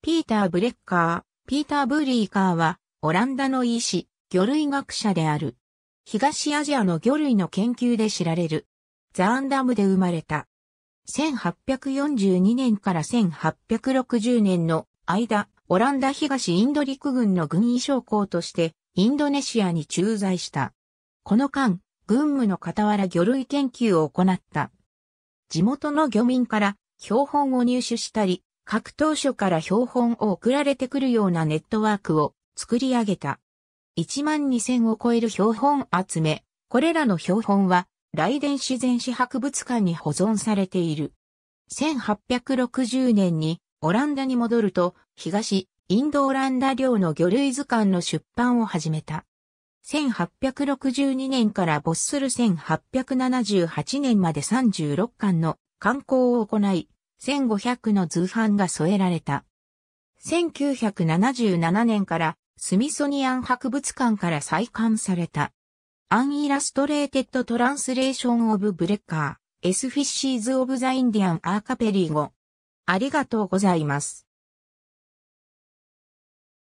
ピーター・ブレッカー、ピーター・ブリーカーは、オランダの医師、魚類学者である。東アジアの魚類の研究で知られる。ザーンダムで生まれた。1842年から1860年の間、オランダ東インド陸軍の軍医将校として、インドネシアに駐在した。この間、軍務の傍ら魚類研究を行った。地元の漁民から標本を入手したり、各当初から標本を送られてくるようなネットワークを作り上げた。1万2000を超える標本集め、これらの標本は、雷電自然史博物館に保存されている。1860年にオランダに戻ると、東インドオランダ領の魚類図鑑の出版を始めた。1862年から没する1878年まで36巻の観光を行い、1500の図版が添えられた。1977年からスミソニアン博物館から再刊された。アンイラストレーテッドトランスレーションオブブレッカー、エスフィッシーズオブザインディアンアーカペリー語。ありがとうございます。